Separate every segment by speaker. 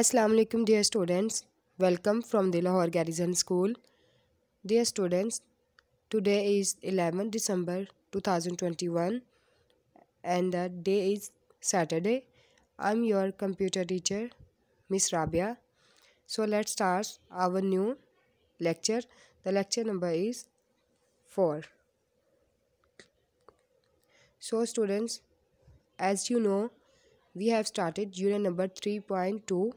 Speaker 1: Assalamualaikum dear students. Welcome from the Lahore Garrison School. Dear students, today is 11 December 2021 and the day is Saturday. I'm your computer teacher Miss Rabia. So let's start our new lecture. The lecture number is 4. So students, as you know, we have started unit number 3.2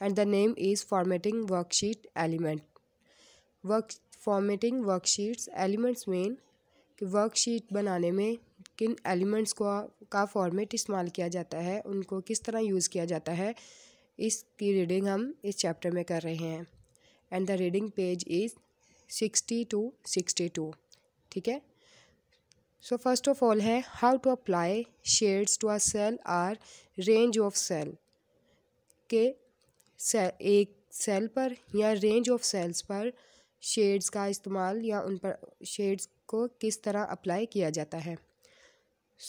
Speaker 1: and the name is formatting worksheet element work formatting worksheets elements mean कि worksheet बनाने में किन elements को का format इस्तेमाल किया जाता है उनको किस तरह यूज़ किया जाता है इसकी रीडिंग हम इस चैप्टर में कर रहे हैं and the reading page is sixty two sixty two ठीक है सो फर्स्ट ऑफ ऑल है how to apply shades to a cell or range of cell के से, एक सेल पर या रेंज ऑफ सेल्स पर शेड्स का इस्तेमाल या उन पर शेड्स को किस तरह अप्लाई किया जाता है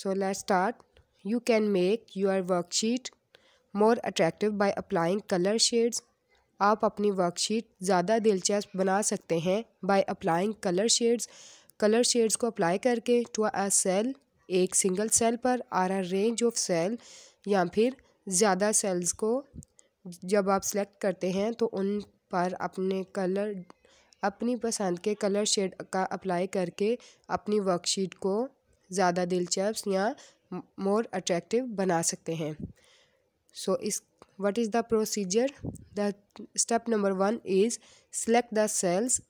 Speaker 1: so let start you can make your worksheet more attractive by applying colour shades आप अपनी वर्कशीट ज़्यादा दिलचस्प बना सकते हैं by applying colour shades colour shades को अप्लाई करके टू अ सेल एक सिंगल सेल पर or a range of cell या फिर ज़्यादा सेल्स को जब आप सेलेक्ट करते हैं तो उन पर अपने कलर अपनी पसंद के कलर शेड का अप्लाई करके अपनी वर्कशीट को ज़्यादा दिलचस्प या मोर अट्रैक्टिव बना सकते हैं सो इस what is the procedure the step number one is select the cells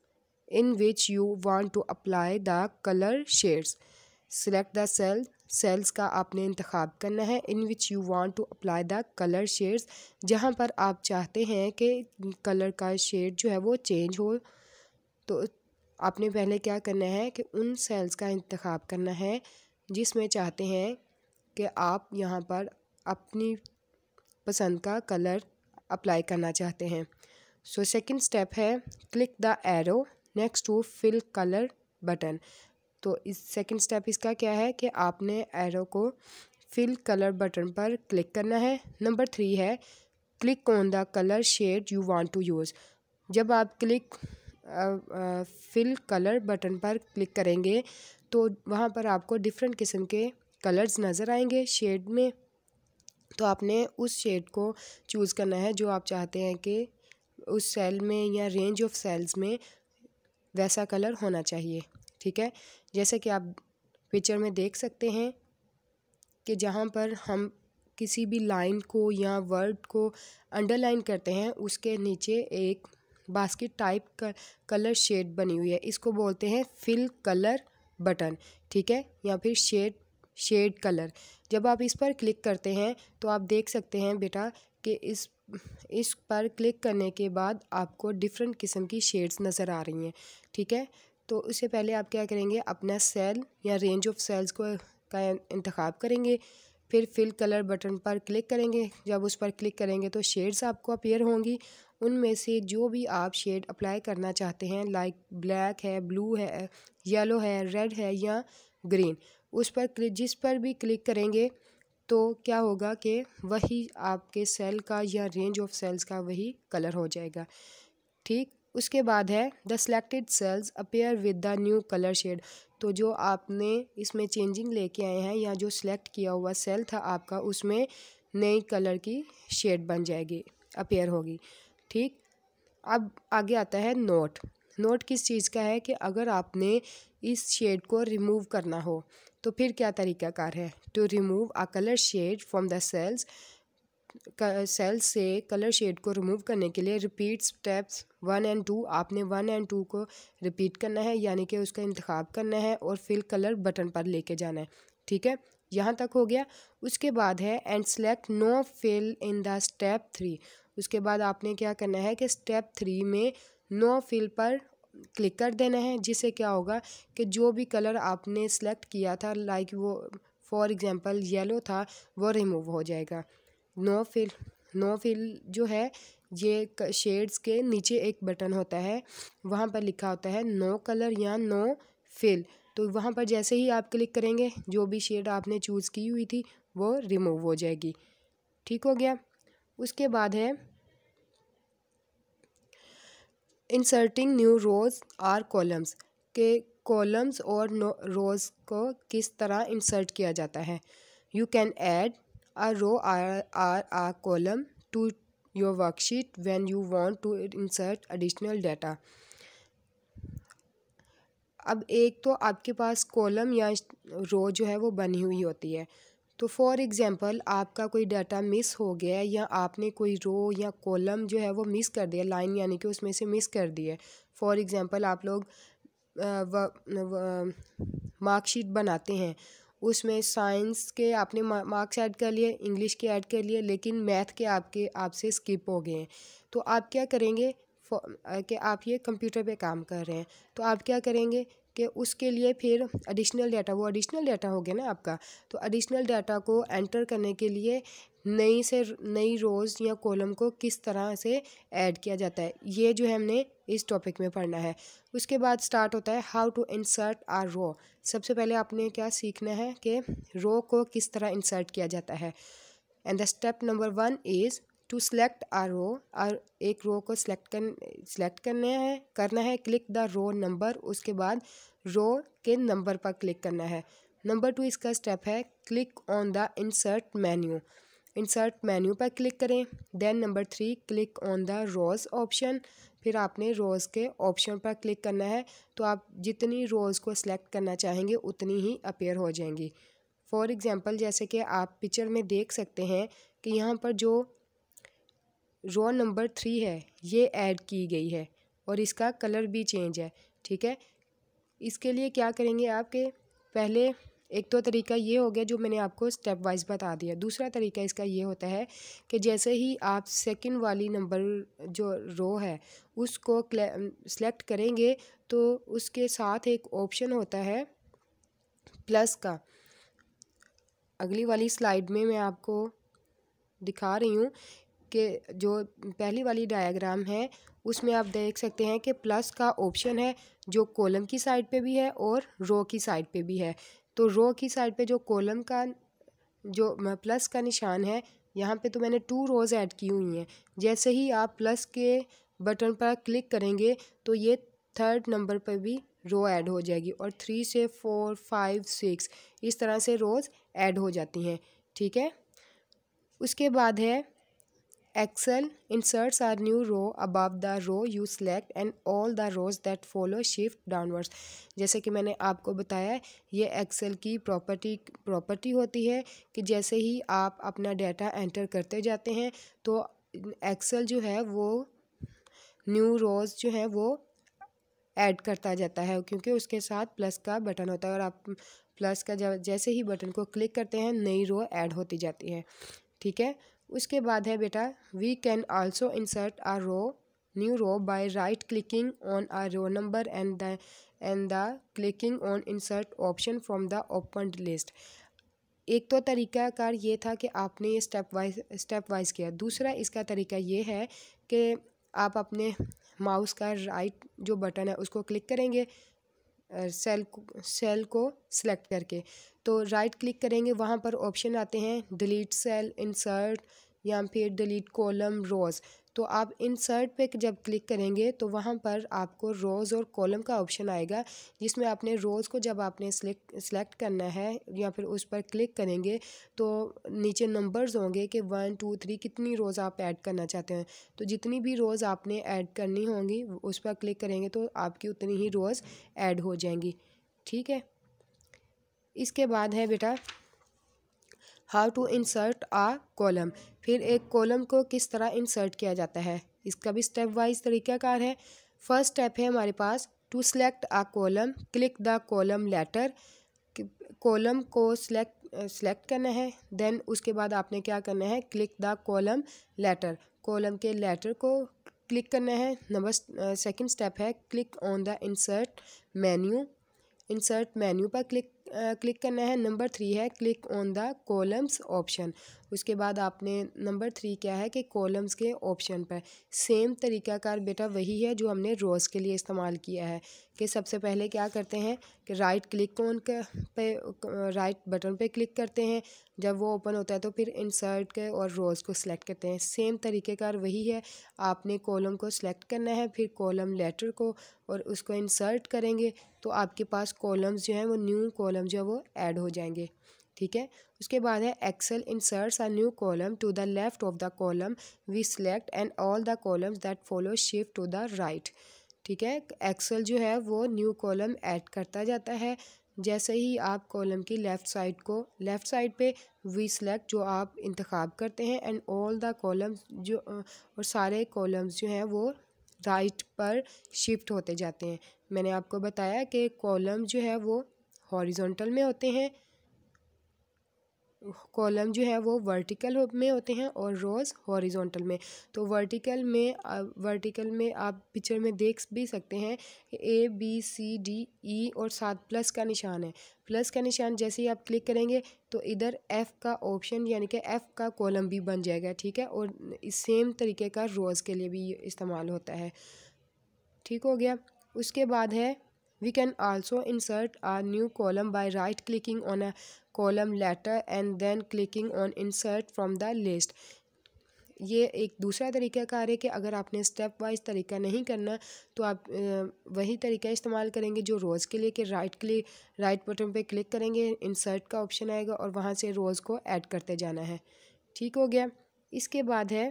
Speaker 1: in which you want to apply the colour shades select the cells cells का आपने इंतखब करना है in which you want to apply the colour shades जहाँ पर आप चाहते हैं कि कलर का शेड जो है वो चेंज हो तो आपने पहले क्या करना है कि उन सेल्स का इंतखब करना है जिसमें चाहते हैं कि आप यहाँ पर अपनी पसंद का कलर अप्लाई करना चाहते हैं सो सेकंड स्टेप है click the arrow next to fill colour button तो इस सेकंड स्टेप इसका क्या है कि आपने एरो को फिल कलर बटन पर क्लिक करना है नंबर थ्री है click on the colour shade you want to use जब आप क्लिक फिल कलर बटन पर क्लिक करेंगे तो वहाँ पर आपको डिफरेंट किस्म के कलर्स नज़र आएंगे शेड में तो आपने उस शेड को चूज़ करना है जो आप चाहते हैं कि उस सेल में या रेंज ऑफ सेल्स में वैसा कलर होना चाहिए ठीक है जैसे कि आप पिक्चर में देख सकते हैं कि जहाँ पर हम किसी भी लाइन को या वर्ड को अंडरलाइन करते हैं उसके नीचे एक बास्केट टाइप का कलर शेड बनी हुई है इसको बोलते हैं फिल कलर बटन ठीक है या फिर शेड शेड कलर जब आप इस पर क्लिक करते हैं तो आप देख सकते हैं बेटा कि इस इस पर क्लिक करने के बाद आपको डिफरेंट किस्म की शेड्स नज़र आ रही हैं ठीक है तो उससे पहले आप क्या करेंगे अपना सेल या रेंज ऑफ सेल्स को का इंतखब करेंगे फिर फिल कलर बटन पर क्लिक करेंगे जब उस पर क्लिक करेंगे तो शेड्स आपको अपेयर होंगी उनमें से जो भी आप शेड अप्लाई करना चाहते हैं लाइक ब्लैक है ब्लू है येलो है रेड है या ग्रीन उस पर क्लिक जिस पर भी क्लिक करेंगे तो क्या होगा कि वही आपके सेल का या रेंज ऑफ सेल्स का वही कलर हो जाएगा ठीक उसके बाद है the selected cells appear with the new colour shade तो जो आपने इसमें चेंजिंग लेके आए हैं या जो सिलेक्ट किया हुआ सेल था आपका उसमें नई कलर की शेड बन जाएगी अपेयर होगी ठीक अब आगे आता है नोट नोट किस चीज़ का है कि अगर आपने इस शेड को रिमूव करना हो तो फिर क्या तरीक़ाकार है to remove a colour shade from the cells cell से कलर शेड को रिमूव करने के लिए repeat steps one and two आपने वन एंड टू को रिपीट करना है यानी कि उसका इंतखब करना है और फिल कलर बटन पर लेके जाना है ठीक है यहाँ तक हो गया उसके बाद है and select no fill in the step three उसके बाद आपने क्या करना है कि स्टेप थ्री में नो फिल पर क्लिक कर देना है जिससे क्या होगा कि जो भी कलर आपने सेलेक्ट किया था लाइक like वो फॉर एग्ज़ाम्पल येलो था वो रिमूव हो जाएगा नो फिल नो फिल जो है ये शेड्स के नीचे एक बटन होता है वहाँ पर लिखा होता है नो कलर या नो फिल तो वहाँ पर जैसे ही आप क्लिक करेंगे जो भी शेड आपने चूज़ की हुई थी वो रिमूव हो जाएगी ठीक हो गया उसके बाद है inserting new rows or columns के कॉलम्स और रोज़ को किस तरह इंसर्ट किया जाता है you can add A row or or a column to your worksheet when you want to insert additional data. अब एक तो आपके पास कॉलम या रो जो है वो बनी हुई होती है तो फॉर एग्ज़ाम्पल आपका कोई डाटा मिस हो गया है या आपने कोई रो या कॉलम जो है वो मिस कर दिया लाइन यानी कि उसमें से मिस कर दिया है फॉर एग्ज़ाम्पल आप लोग मार्कशीट बनाते हैं उसमें साइंस के आपने मार्क्स ऐड कर लिए इंग्लिश के ऐड कर लिए लेकिन मैथ के आपके आपसे स्किप हो गए हैं तो आप क्या करेंगे कि आप ये कंप्यूटर पे काम कर रहे हैं तो आप क्या करेंगे कि उसके लिए फिर एडिशनल डाटा वो एडिशनल डाटा हो गया ना आपका तो एडिशनल डाटा को एंटर करने के लिए नई से नई रोज़ या कॉलम को किस तरह से ऐड किया जाता है ये जो है हमने इस टॉपिक में पढ़ना है उसके बाद स्टार्ट होता है how to insert a row सबसे पहले आपने क्या सीखना है कि रो को किस तरह इंसर्ट किया जाता है and the step number one is to select a row और एक रो को सिलेक्ट कर सिलेक्ट करना है करना है क्लिक द रो नंबर उसके बाद रो के नंबर पर क्लिक करना है नंबर टू इसका स्टेप है click on the insert menu insert menu पर क्लिक करें then number three click on the rows option फिर आपने रोज़ के ऑप्शन पर क्लिक करना है तो आप जितनी रोज़ को सिलेक्ट करना चाहेंगे उतनी ही अपेयर हो जाएंगी फॉर एग्ज़ाम्पल जैसे कि आप पिक्चर में देख सकते हैं कि यहाँ पर जो रो नंबर थ्री है ये ऐड की गई है और इसका कलर भी चेंज है ठीक है इसके लिए क्या करेंगे आपके पहले एक तो तरीका ये हो गया जो मैंने आपको स्टेप वाइज बता दिया दूसरा तरीका इसका ये होता है कि जैसे ही आप सेकंड वाली नंबर जो रो है उसको सेलेक्ट करेंगे तो उसके साथ एक ऑप्शन होता है प्लस का अगली वाली स्लाइड में मैं आपको दिखा रही हूँ कि जो पहली वाली डायग्राम है उसमें आप देख सकते हैं कि प्लस का ऑप्शन है जो कॉलम की साइड पे भी है और रो की साइड पे भी है तो रो की साइड पे जो कॉलम का जो प्लस का निशान है यहाँ पे तो मैंने टू रोज़ ऐड की हुई हैं जैसे ही आप प्लस के बटन पर क्लिक करेंगे तो ये थर्ड नंबर पर भी रो ऐड हो जाएगी और थ्री से फोर फाइव सिक्स इस तरह से रोज़ ऐड हो जाती हैं ठीक है उसके बाद है Excel inserts a new row above the row you select and all the rows that follow shift downwards जैसे कि मैंने आपको बताया ये एक्सेल की प्रॉपर्टी प्रॉपर्टी होती है कि जैसे ही आप अपना data एंटर करते जाते हैं तो एक्सेल जो है वो न्यू रोज़ जो है वो add करता जाता है क्योंकि उसके साथ प्लस का बटन होता है और आप प्लस का जैसे ही बटन को क्लिक करते हैं नई रो add होती जाती है ठीक है उसके बाद है बेटा we can also insert a row new row by right clicking on a row number and the and the clicking on insert option from the open list एक तो तरीकाकार ये था कि आपने ये स्टेप वाइज स्टेप वाइज किया दूसरा इसका तरीका ये है कि आप अपने माउस का राइट जो बटन है उसको क्लिक करेंगे सेल सेल को सिलेक्ट करके तो राइट क्लिक करेंगे वहाँ पर ऑप्शन आते हैं डिलीट सेल इंसर्ट या फिर डिलीट कॉलम रोज़ तो आप इंसर्ट पे जब क्लिक करेंगे तो वहाँ पर आपको रोज़ और कॉलम का ऑप्शन आएगा जिसमें आपने रोज़ को जब आपने सेलेक्ट करना है या फिर उस पर क्लिक करेंगे तो नीचे नंबर्स होंगे कि वन टू थ्री कितनी रोज़ आप ऐड करना चाहते हैं तो जितनी भी रोज़ आपने ऐड करनी होंगी उस पर क्लिक करेंगे तो आपकी उतनी ही रोज़ ऐड हो जाएंगी ठीक है इसके बाद है बेटा how to insert a column फिर एक कॉलम को किस तरह इंसर्ट किया जाता है इसका भी स्टेप वाइज तरीकाकार है फर्स्ट स्टेप है हमारे पास to select a column click the column letter column को सिलेक्ट सेलेक्ट करना है देन उसके बाद आपने क्या करना है click the column letter column के लेटर को क्लिक करना है नंबर सेकंड स्टेप है click on the insert menu insert menu पर क्लिक क्लिक करना है नंबर थ्री है click on the columns option उसके बाद आपने नंबर थ्री क्या है कि कॉलम्स के ऑप्शन पर सेम तरीक़ाकार बेटा वही है जो हमने रोज़ के लिए इस्तेमाल किया है कि सबसे पहले क्या करते हैं कि राइट क्लिक ऑन पे राइट बटन पे क्लिक करते हैं जब वो ओपन होता है तो फिर इंसर्ट के और रोज़ को सिलेक्ट करते हैं सेम तरीक़ेकार वही है आपने कॉलम को सिलेक्ट करना है फिर कॉलम लेटर को और उसको इंसर्ट करेंगे तो आपके पास कॉलम्स जो हैं वो न्यू कॉलम कॉलम जो है वो ऐड हो जाएंगे ठीक है उसके बाद है Excel inserts a new column to the left of the column we select and all the columns that follow shift to the right ठीक है एक्सेल जो है वो न्यू कॉलम ऐड करता जाता है जैसे ही आप कॉलम की लेफ़्ट साइड को लेफ़्ट साइड पे वी सिलेक्ट जो आप इंतखब करते हैं एंड ऑल द कॉलम्स जो और सारे कॉलम्स जो हैं वो राइट पर शिफ्ट होते जाते हैं मैंने आपको बताया कि कॉलम जो है वो हॉरिजॉन्टल में होते हैं कॉलम जो है वो वर्टिकल में होते हैं और रोज़ हॉरिजॉन्टल में तो वर्टिकल में वर्टिकल में आप पिक्चर में देख भी सकते हैं A B C D E और साथ प्लस का निशान है प्लस का निशान जैसे ही आप क्लिक करेंगे तो इधर एफ़ का ऑप्शन यानी कि एफ़ का कॉलम भी बन जाएगा ठीक है और इस सेम तरीके का रोज़ के लिए भी इस्तेमाल होता है ठीक हो गया उसके बाद है We can also insert a new column by right clicking on a column letter and then clicking on insert from the list. ये एक दूसरा तरीका कार है कि अगर आपने स्टेप वाइज तरीका नहीं करना तो आप वही तरीका इस्तेमाल करेंगे जो रोज़ के लिए कि राइट क्लिक राइट बटन पे क्लिक करेंगे इंसर्ट का ऑप्शन आएगा और वहाँ से रोज़ को ऐड करते जाना है ठीक हो गया इसके बाद है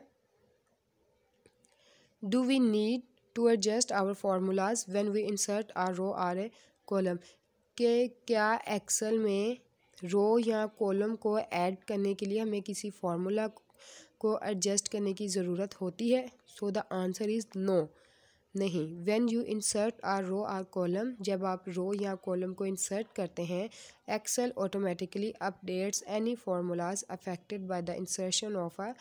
Speaker 1: do we need to adjust our formulas when we insert a row or a column के क्या एक्सेल में रो या कॉलम को ऐड करने के लिए हमें किसी फार्मूला को एडजस्ट करने की ज़रूरत होती है so the answer is no नहीं when you insert a row or column जब आप रो या कॉलम को इंसर्ट करते हैं Excel automatically updates any formulas affected by the insertion of a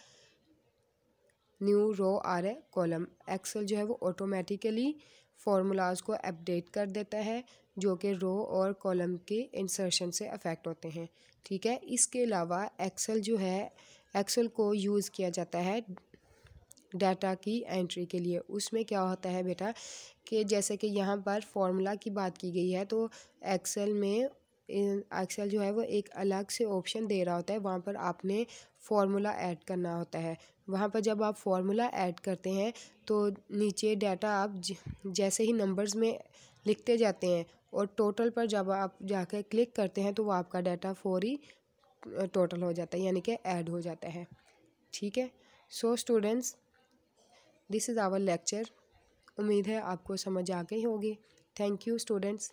Speaker 1: new row आ रहा है कॉलम एक्सेल जो है वो ऑटोमेटिकली फार्मूलाज को अपडेट कर देता है जो कि रो और कॉलम के इंसर्शन से अफेक्ट होते हैं ठीक है इसके अलावा एक्सेल जो है एक्सेल को यूज़ किया जाता है डाटा की एंट्री के लिए उसमें क्या होता है बेटा कि जैसे कि यहाँ पर फार्मूला की बात की गई है तो एक्सेल में एक्सेल जो है वो एक अलग से ऑप्शन दे रहा होता है वहाँ पर आपने फॉर्मूला ऐड करना होता है वहाँ पर जब आप फॉर्मूला ऐड करते हैं तो नीचे डाटा आप जैसे ही नंबर्स में लिखते जाते हैं और टोटल पर जब आप जाकर क्लिक करते हैं तो वो आपका डाटा फौरी टोटल हो जाता है यानी कि ऐड हो जाता है ठीक है so students this is our lecture उम्मीद है आपको समझ आ गई होगी थैंक यू स्टूडेंट्स